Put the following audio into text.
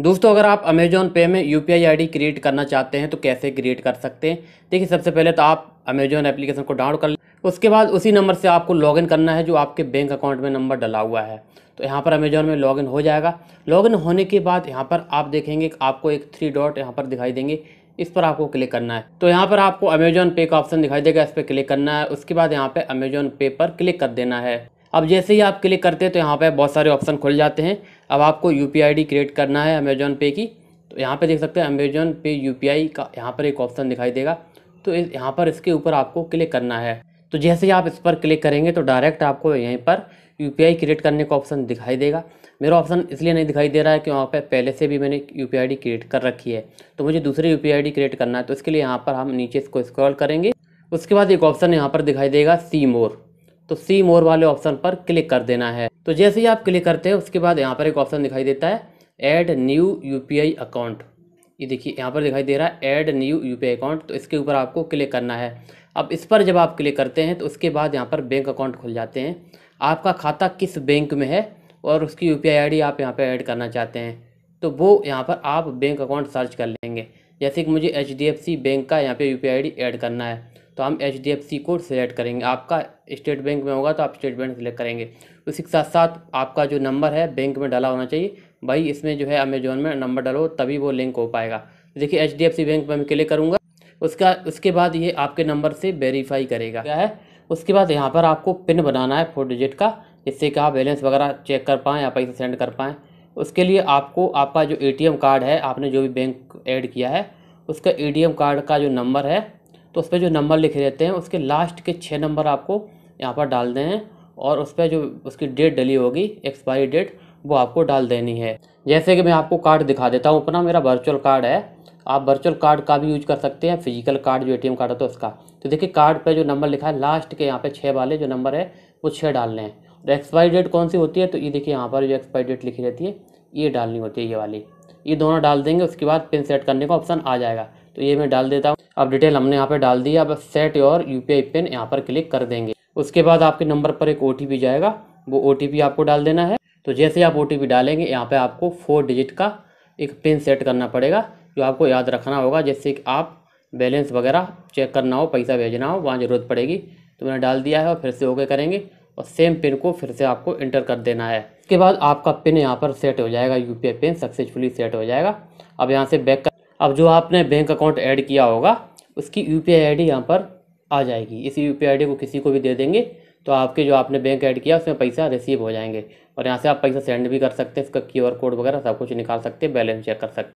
दोस्तों अगर आप अमेजोन पे में यू पी आई क्रिएट करना चाहते हैं तो कैसे क्रिएट कर सकते हैं देखिए सबसे पहले तो आप अमेज़ॉन एप्लीकेशन को डाउनलोड कर लें उसके बाद उसी नंबर से आपको लॉगिन करना है जो आपके बैंक अकाउंट में नंबर डला हुआ है तो यहाँ पर अमेज़ॉन में लॉगिन हो जाएगा लॉगिन होने के बाद यहाँ पर आप देखेंगे आपको एक थ्री डॉट यहाँ पर दिखाई देंगे इस पर आपको क्लिक करना है तो यहाँ पर आपको अमेजोन पे का ऑप्शन दिखाई देगा इस पर क्लिक करना है उसके बाद यहाँ पर अमेजोन पे पर क्लिक कर देना है अब जैसे ही आप क्लिक करते हैं तो यहाँ पर बहुत सारे ऑप्शन खुल जाते हैं अब आपको यू पी क्रिएट करना है अमेजोन पे की तो यहाँ पर देख सकते हैं अमेजोन पे यू का यहाँ पर एक ऑप्शन दिखाई देगा तो यहाँ पर इसके ऊपर आपको क्लिक करना है तो जैसे ही आप इस पर क्लिक करेंगे तो डायरेक्ट आपको यहीं पर यू क्रिएट करने का ऑप्शन दिखाई देगा मेरा ऑप्शन इसलिए नहीं दिखाई दे रहा है कि वहाँ पर पहले से भी मैंने यू पी क्रिएट कर रखी है तो मुझे दूसरी यू पी क्रिएट करना है तो इसके लिए यहाँ पर हम नीचे इसको स्क्रॉल करेंगे उसके बाद एक ऑप्शन यहाँ पर दिखाई देगा सी मोर तो सी मोर वाले ऑप्शन पर क्लिक कर देना है तो जैसे ही आप क्लिक करते हैं उसके बाद यहाँ पर एक ऑप्शन दिखाई देता है ऐड न्यू यू अकाउंट ये देखिए यहाँ पर दिखाई दे रहा है ऐड न्यू यू अकाउंट तो इसके ऊपर आपको क्लिक करना है अब इस पर जब आप क्लिक करते हैं तो उसके बाद यहाँ पर बैंक अकाउंट खुल जाते हैं आपका खाता किस बैंक में है और उसकी यू पी आप यहाँ पर ऐड करना चाहते हैं तो वो यहाँ पर आप बैंक अकाउंट सर्च कर लेंगे जैसे कि मुझे एच बैंक का यहाँ पर यू पी ऐड करना है तो हम एच डी एफ सी को सिलेक्ट करेंगे आपका स्टेट बैंक में होगा तो आप स्टेट बैंक सिलेक्ट करेंगे उसी के साथ साथ आपका जो नंबर है बैंक में डाला होना चाहिए भाई इसमें जो है अमेजोन में नंबर डालो तभी वो लिंक हो पाएगा देखिए H D F C bank में मैं क्लिक करूँगा उसका उसके बाद ये आपके नंबर से वेरीफाई करेगा क्या है उसके बाद यहाँ पर आपको पिन बनाना है फोर डिजिट का जिससे कि आप बैलेंस वगैरह चेक कर पाएँ या पैसे सेंड कर पाएँ उसके लिए आपको आपका जो एटीएम कार्ड है आपने जो भी बैंक ऐड किया है उसका एटीएम कार्ड का जो नंबर है तो उस पर जो नंबर लिखे रहते हैं उसके लास्ट के छः नंबर आपको यहाँ पर डाल दें और उस पर जो उसकी डेट डली होगी एक्सपायरी डेट वो आपको डाल देनी है जैसे कि मैं आपको कार्ड दिखा देता हूँ अपना मेरा वर्चुअल कार्ड है आप वर्चुअल कार्ड का भी यूज कर सकते हैं फिजिकल कार्ड जो एटीएम कार्ड होता है उसका तो देखिए कार्ड पे जो नंबर लिखा है लास्ट के यहाँ पे छः वाले जो नंबर है वो छः डालने हैं और एक्सपायरी डेट कौन सी होती है तो ये देखिए यहाँ पर जो एक्सपायरी डेट लिखी रहती है ये डालनी होती है ये वाली ये दोनों डाल देंगे उसके बाद पिन सेट करने का ऑप्शन आ जाएगा तो ये मैं डाल देता हूँ अब डिटेल हमने यहाँ पे डाल दी अब set your U P pin यहाँ पर क्लिक कर देंगे उसके बाद आपके नंबर पर एक ओ जाएगा वो ओ आपको डाल देना है तो जैसे आप ओ डालेंगे यहाँ पर आपको फोर डिजिट का एक पिन सेट करना पड़ेगा जो आपको याद रखना होगा जैसे कि आप बैलेंस वगैरह चेक करना हो पैसा भेजना हो वहाँ ज़रूरत पड़ेगी तो मैंने डाल दिया है और फिर से ओके करेंगे और सेम पिन को फिर से आपको इंटर कर देना है इसके बाद आपका पिन यहाँ पर सेट हो जाएगा यू पिन सक्सेसफुली सेट हो जाएगा अब यहाँ से बैक कर अब जो आपने बैंक अकाउंट ऐड किया होगा उसकी U P I I D यहाँ पर आ जाएगी इसी यू पी आई डी को किसी को भी दे देंगे तो आपके जो आपने बैंक ऐड किया उसमें पैसा रिसीव हो जाएंगे और यहाँ से आप पैसा सेंड भी कर सकते हैं इसका क्यू आर कोड वगैरह सब कुछ निकाल सकते हैं बैलेंस चेक कर सकते